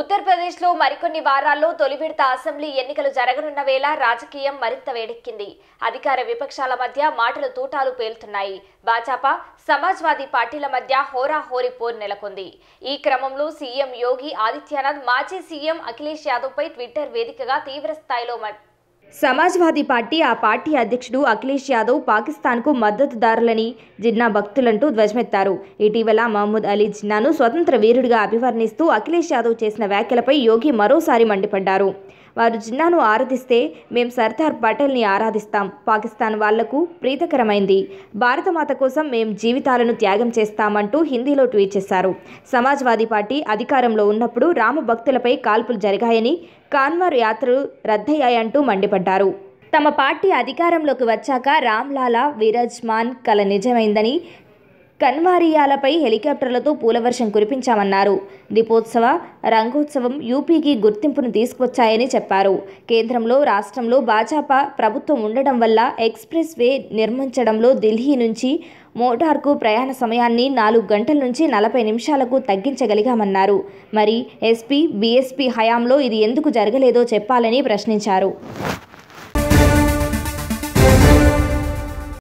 ఉత్తరప్రదేశ్లో మరికొన్ని వారాల్లో తొలి విడత అసెంబ్లీ ఎన్నికలు జరగనున్న వేళ రాజకీయం మరింత వేడెక్కింది అధికార విపక్షాల మధ్య మాటల తూటాలు పేలుతున్నాయి భాజపా సమాజ్వాదీ పార్టీల మధ్య హోరాహోరీ పోర్ నెలకొంది ఈ క్రమంలో సీఎం యోగి ఆదిత్యనాథ్ మాజీ సీఎం అఖిలేష్ యాదవ్పై ట్విట్టర్ వేదికగా తీవ్ర స్థాయిలో సమాజ్వాదీ పార్టీ ఆ పార్టీ అధ్యక్షుడు అఖిలేష్ యాదవ్ పాకిస్తాన్కు మద్దతుదారులని జిన్నా భక్తులంటూ ధ్వజమెత్తారు ఇటీవల మహమ్మద్ అలీ జిన్నాను స్వతంత్ర వీరుడిగా అభివర్ణిస్తూ అఖిలేష్ యాదవ్ చేసిన వ్యాఖ్యలపై యోగి మరోసారి మండిపడ్డారు వారు జిన్నాను ఆరాధిస్తే మేం సర్దార్ పటేల్ని ఆరాధిస్తాం పాకిస్తాన్ వాళ్లకు ప్రీతకరమైంది భారతమాత కోసం మేం జీవితాలను త్యాగం చేస్తామంటూ హిందీలో ట్వీట్ చేశారు సమాజ్వాదీ పార్టీ అధికారంలో ఉన్నప్పుడు రామ భక్తులపై కాల్పులు జరిగాయని కాన్వార్ యాత్రలు రద్దయ్యాయంటూ మండిపడ్డారు తమ పార్టీ అధికారంలోకి వచ్చాక రామ్లాలా విరాజ్మాన్ కల నిజమైందని కన్వారియాలపై హెలికాప్టర్లతో పూలవర్షం కురిపించామన్నారు దీపోత్సవ రంగోత్సవం యూపీకి గుర్తింపును తీసుకొచ్చాయని చెప్పారు కేంద్రంలో రాష్ట్రంలో భాజపా ప్రభుత్వం ఉండడం వల్ల ఎక్స్ప్రెస్ వే నిర్మించడంలో ఢిల్లీ నుంచి మోటార్కు ప్రయాణ సమయాన్ని నాలుగు గంటల నుంచి నలభై నిమిషాలకు తగ్గించగలిగామన్నారు మరి ఎస్పీ బీఎస్పీ హయాంలో ఇది ఎందుకు జరగలేదో చెప్పాలని ప్రశ్నించారు